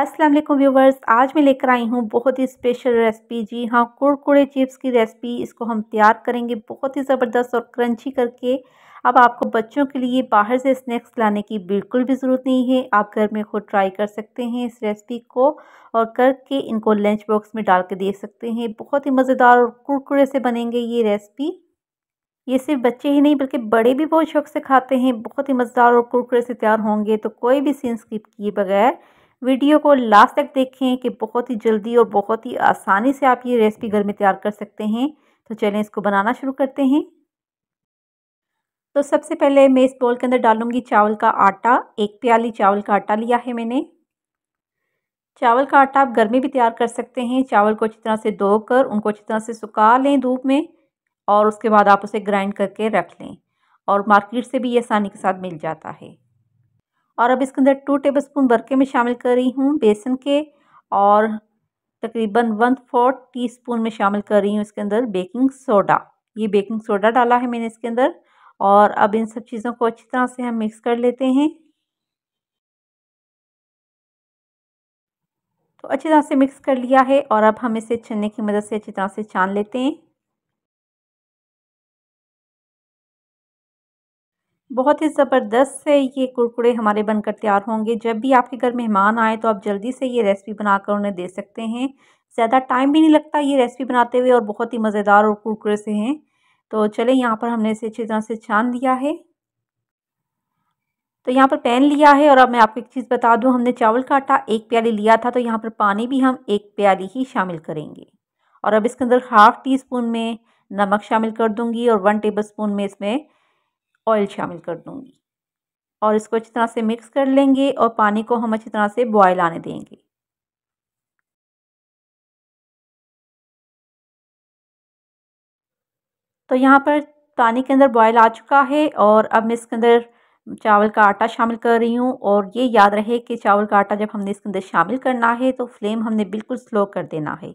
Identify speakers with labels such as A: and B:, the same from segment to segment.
A: अस्सलाम वालेकुम व्यूवर्स आज मैं लेकर आई हूँ बहुत ही स्पेशल रेसिपी जी हाँ कुरकुरे चिप्स की रेसिपी इसको हम तैयार करेंगे बहुत ही ज़बरदस्त और क्रंची करके अब आपको बच्चों के लिए बाहर से स्नैक्स लाने की बिल्कुल भी ज़रूरत नहीं है आप घर में खुद ट्राई कर सकते हैं इस रेसिपी को और करके इनको लंच बॉक्स में डाल के देख सकते हैं बहुत ही मज़ेदार और कुरकुरे से बनेंगे ये रेसिपी ये सिर्फ बच्चे ही नहीं बल्कि बड़े भी बहुत शौक से खाते हैं बहुत ही मज़ेदार और कुरकुरे से तैयार होंगे तो कोई भी सीन स्किप किए बगैर वीडियो को लास्ट तक देखें कि बहुत ही जल्दी और बहुत ही आसानी से आप ये रेसिपी घर में तैयार कर सकते हैं तो चलें इसको बनाना शुरू करते हैं तो सबसे पहले मैं इस बॉल के अंदर डालूंगी चावल का आटा एक प्याली चावल का आटा लिया है मैंने चावल का आटा आप घर में भी तैयार कर सकते हैं चावल को अच्छी तरह से धोकर उनको अच्छी तरह से सुखा लें धूप में और उसके बाद आप उसे ग्राइंड करके रख लें और मार्केट से भी ये आसानी के साथ मिल जाता है और अब इसके अंदर टू टेबल स्पून भर के मैं शामिल कर रही हूँ बेसन के और तकरीबन वन फोर्थ टी स्पून में शामिल कर रही हूँ इसके अंदर बेकिंग सोडा ये बेकिंग सोडा डाला है मैंने इसके अंदर और अब इन सब चीज़ों को अच्छी तरह से हम मिक्स कर लेते हैं तो अच्छी तरह से मिक्स कर लिया है और अब हम इसे छन्ने की मदद से अच्छी तरह से
B: छान लेते हैं
A: बहुत ही ज़बरदस्त से ये कुरकुरे हमारे बनकर तैयार होंगे जब भी आपके घर मेहमान आए तो आप जल्दी से ये रेसिपी बनाकर उन्हें दे सकते हैं ज़्यादा टाइम भी नहीं लगता ये रेसिपी बनाते हुए और बहुत ही मज़ेदार और कुरकुरे से हैं तो चले यहाँ पर हमने इसे अच्छी तरह से छान लिया है तो यहाँ पर पैन लिया है और अब मैं आपको एक चीज़ बता दूँ हमने चावल का आटा एक प्याली लिया था तो यहाँ पर पानी भी हम एक प्याली ही शामिल करेंगे और अब इसके अंदर हाफ़ टी स्पून में नमक शामिल कर दूँगी और वन टेबल स्पून में इसमें ऑयल शामिल कर दूँगी और इसको अच्छी तरह से मिक्स कर लेंगे और पानी को हम अच्छी तरह से बॉयल आने देंगे तो यहाँ पर पानी के अंदर बॉयल आ चुका है और अब मैं इसके अंदर चावल का आटा शामिल कर रही हूँ और ये याद रहे कि चावल का आटा जब हमने इसके अंदर शामिल करना है तो फ्लेम हमने बिल्कुल स्लो कर देना है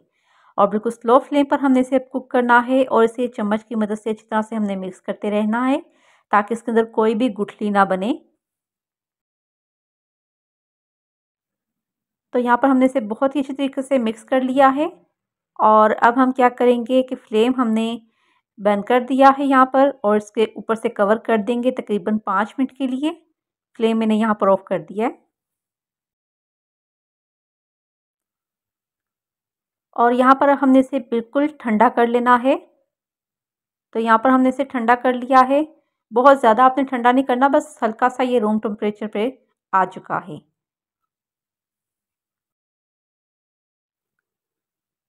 A: और बिल्कुल स्लो फ्लेम पर हमने इसे कुक करना है और इसे चम्मच की मदद से अच्छी तरह से हमने मिक्स करते रहना है ताकि इसके अंदर कोई भी गुठली ना बने तो यहाँ पर हमने इसे बहुत ही अच्छी तरीके से मिक्स कर लिया है और अब हम क्या करेंगे कि फ्लेम हमने बंद कर दिया है यहाँ पर और इसके ऊपर से कवर कर देंगे तकरीबन पाँच मिनट के लिए फ्लेम मैंने यहाँ पर ऑफ़ कर दिया है और यहाँ पर हमने इसे बिल्कुल ठंडा कर लेना है तो यहाँ पर हमने इसे ठंडा कर लिया है बहुत ज़्यादा आपने ठंडा नहीं करना बस हल्का सा ये रूम टेम्परेचर पे आ चुका है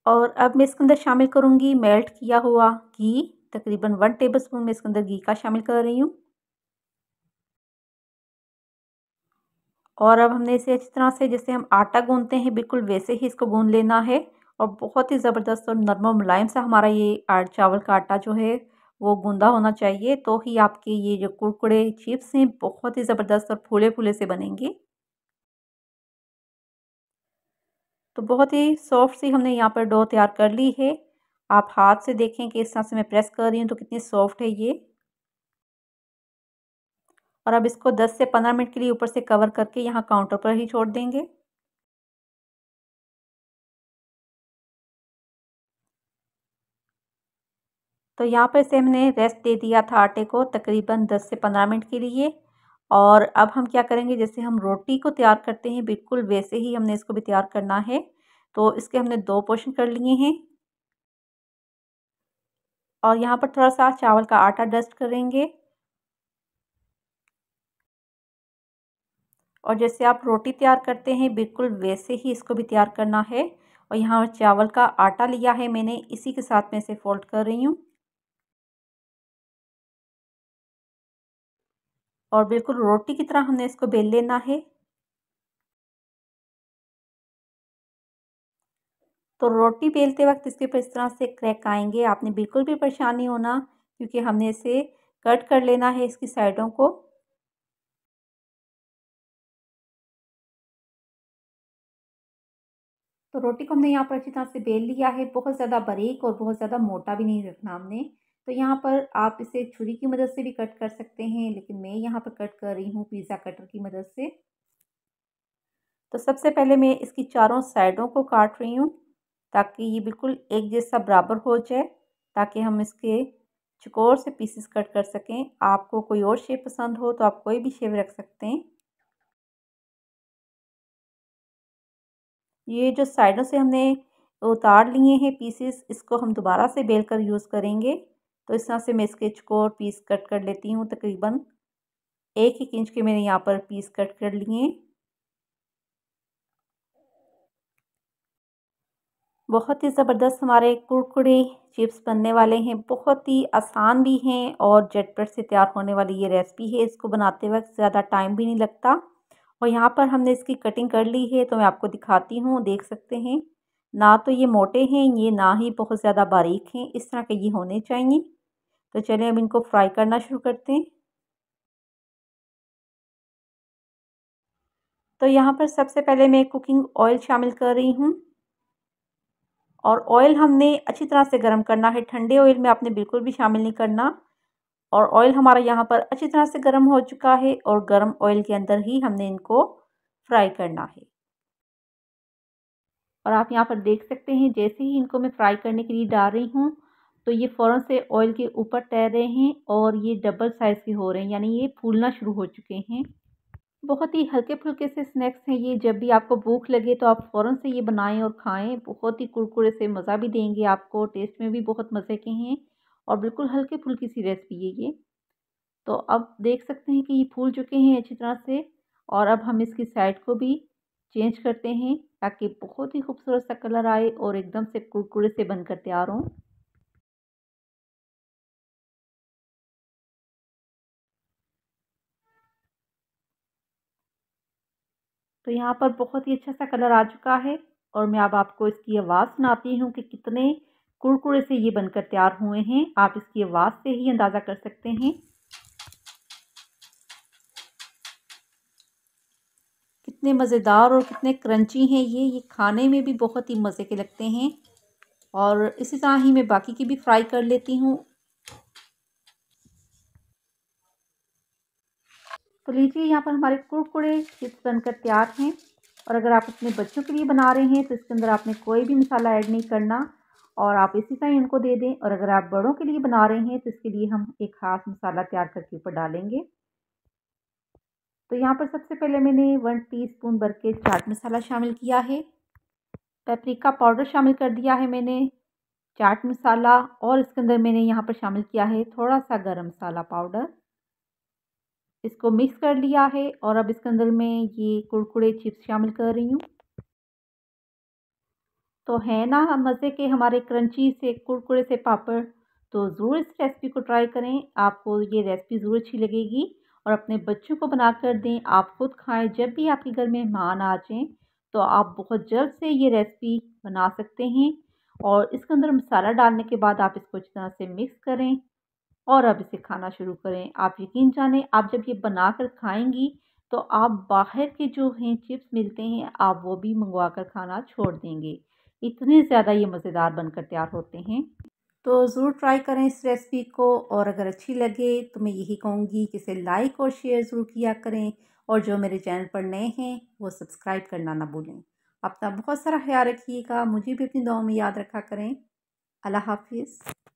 A: और अब मैं इसके अंदर शामिल करूँगी मेल्ट किया हुआ घी तकरीबन वन टेबल स्पून मैं इसके अंदर घी का शामिल कर रही हूँ और अब हमने इसे अच्छी तरह से जैसे हम आटा गूंदते हैं बिल्कुल वैसे ही इसको गूंद लेना है और बहुत ही ज़बरदस्त और नरम मुलायम सा हमारा ये चावल का आटा जो है वो गूँधा होना चाहिए तो ही आपके ये जो कुरकुड़े चिप्स हैं बहुत ही ज़बरदस्त और फूले फूले से बनेंगे तो बहुत ही सॉफ्ट सी हमने यहाँ पर डो तैयार कर ली है आप हाथ से देखें कि इस तरह से मैं प्रेस कर रही हूँ तो कितनी सॉफ्ट है ये और अब इसको 10 से 15 मिनट के लिए ऊपर से कवर करके यहाँ काउंटर पर ही छोड़ देंगे तो यहाँ पर से हमने रेस्ट दे दिया था आटे को तकरीबन दस से पंद्रह मिनट के लिए और अब हम क्या करेंगे जैसे हम रोटी को तैयार करते हैं बिल्कुल वैसे ही हमने इसको भी तैयार करना है तो इसके हमने दो पोर्शन कर लिए हैं और यहाँ पर थोड़ा सा चावल का आटा डस्ट करेंगे और जैसे आप रोटी तैयार करते हैं बिल्कुल वैसे ही इसको भी तैयार करना है और यहाँ चावल का आटा लिया है मैंने इसी के साथ
B: में इसे फोल्ड कर रही हूँ और बिल्कुल रोटी की तरह हमने इसको बेल लेना है
A: तो रोटी बेलते वक्त इसके ऊपर इस तरह से क्रैक आएंगे आपने बिल्कुल भी परेशान नहीं होना क्योंकि हमने इसे कट कर लेना है इसकी साइडों को तो रोटी को हमने यहाँ पर अच्छी तरह से बेल लिया है बहुत ज़्यादा बारीक और बहुत ज़्यादा मोटा भी नहीं रखना हमने तो यहाँ पर आप इसे छुरी की मदद से भी कट कर सकते हैं लेकिन मैं यहाँ पर कट कर रही हूँ पिज़्ज़ा कटर की मदद से तो सबसे पहले मैं इसकी चारों साइडों को काट रही हूँ ताकि ये बिल्कुल एक जैसा बराबर हो जाए ताकि हम इसके चकोर से पीसेस कट कर सकें आपको कोई और शेप पसंद हो तो आप कोई भी शेप रख सकते हैं ये जो साइडों से हमने उतार लिए हैं पीसेस इसको हम दोबारा से बेल कर यूज़ करेंगे तो इस तरह से मैं स्केच को और पीस कट कर लेती हूँ तकरीबन एक एक इंच के मैंने यहाँ पर पीस कट कर लिए बहुत ही ज़बरदस्त हमारे कुरकुरे चिप्स बनने वाले हैं बहुत ही आसान भी हैं और झटपट से तैयार होने वाली ये रेसिपी है इसको बनाते वक्त ज़्यादा टाइम भी नहीं लगता और यहाँ पर हमने इसकी कटिंग कर ली है तो मैं आपको दिखाती हूँ देख सकते हैं ना तो ये मोटे हैं ये ना ही बहुत ज़्यादा बारीक हैं इस तरह के ये होने चाहिए तो चलिए अब इनको फ्राई करना शुरू करते हैं
B: तो यहाँ पर सबसे पहले मैं कुकिंग
A: ऑयल शामिल कर रही हूँ और ऑयल हमने अच्छी तरह से गर्म करना है ठंडे ऑयल में आपने बिल्कुल भी शामिल नहीं करना और ऑयल हमारा यहाँ पर अच्छी तरह से गर्म हो चुका है और गर्म ऑयल के अंदर ही हमने इनको फ्राई करना है और आप यहाँ पर देख सकते हैं जैसे ही इनको मैं फ्राई करने के लिए डाल रही हूँ तो ये फ़ौरन से ऑयल के ऊपर तैर रहे हैं और ये डबल साइज़ के हो रहे हैं यानी ये फूलना शुरू हो चुके हैं बहुत ही हल्के फुल्के से स्नैक्स हैं ये जब भी आपको भूख लगे तो आप फ़ौरन से ये बनाएं और खाएं बहुत ही कुरकुरे से मज़ा भी देंगे आपको टेस्ट में भी बहुत मज़े के हैं और बिल्कुल हल्के फुल्की सी रेसिपी है ये तो अब देख सकते हैं कि ये फूल चुके हैं अच्छी तरह से और अब हम इसकी साइड को भी चेंज करते हैं ताकि बहुत ही खूबसूरत सा कलर आए और एकदम से कुरकुरे से बनकर तैयार हों तो यहाँ पर बहुत ही अच्छा सा कलर आ चुका है और मैं अब आपको इसकी आवाज़ सुनाती हूँ कि कितने कुरकुरे से ये बनकर तैयार हुए हैं आप इसकी आवाज़ से ही अंदाज़ा कर सकते हैं कितने मज़ेदार और कितने क्रंची हैं ये ये खाने में भी बहुत ही मज़े के लगते हैं और इसी तरह ही मैं बाकी की भी फ्राई कर लेती हूँ तो लीजिए यहाँ पर हमारे कुरकुड़े चिप्स बनकर तैयार हैं और अगर आप अपने बच्चों के लिए बना रहे हैं तो इसके अंदर आपने कोई भी मसाला ऐड नहीं करना और आप इसी तरह इनको दे दें और अगर आप बड़ों के लिए बना रहे हैं तो इसके लिए हम एक ख़ास मसाला तैयार करके ऊपर डालेंगे तो यहाँ पर सबसे पहले मैंने वन टी स्पून भर के चाट मसाला शामिल किया है पेपरिका पाउडर शामिल कर दिया है मैंने चाट मसाला और इसके अंदर मैंने यहाँ पर शामिल किया है थोड़ा सा गर्म मसाला पाउडर इसको मिक्स कर लिया है और अब इसके अंदर मैं ये कुरकुरे चिप्स शामिल कर रही हूँ तो है ना मज़े के हमारे क्रंची से कुरकुरे से पापड़ तो ज़रूर इस रेसिपी को ट्राई करें आपको ये रेसिपी ज़रूर अच्छी लगेगी और अपने बच्चों को बना कर दें आप खुद खाएं जब भी आपके घर में मेहमान आ जाएँ तो आप बहुत जल्द से ये रेसिपी बना सकते हैं और इसके अंदर मसाला डालने के बाद आप इसको अच्छी तरह से मिक्स करें और अब इसे खाना शुरू करें आप यकीन जानें आप जब ये बना कर खाएँगी तो आप बाहर के जो हैं चिप्स मिलते हैं आप वो भी मंगवा कर खाना छोड़ देंगे इतने ज़्यादा ये मज़ेदार बनकर तैयार होते हैं तो ज़रूर ट्राई करें इस रेसिपी को और अगर अच्छी लगे तो मैं यही कहूँगी कि इसे लाइक और शेयर ज़रूर किया करें और जो मेरे चैनल पर नए हैं वो सब्सक्राइब करना ना भूलें अपना बहुत सारा ख्याल रखिएगा मुझे भी अपनी दुआ में याद रखा करें अल्लाह हाफिज़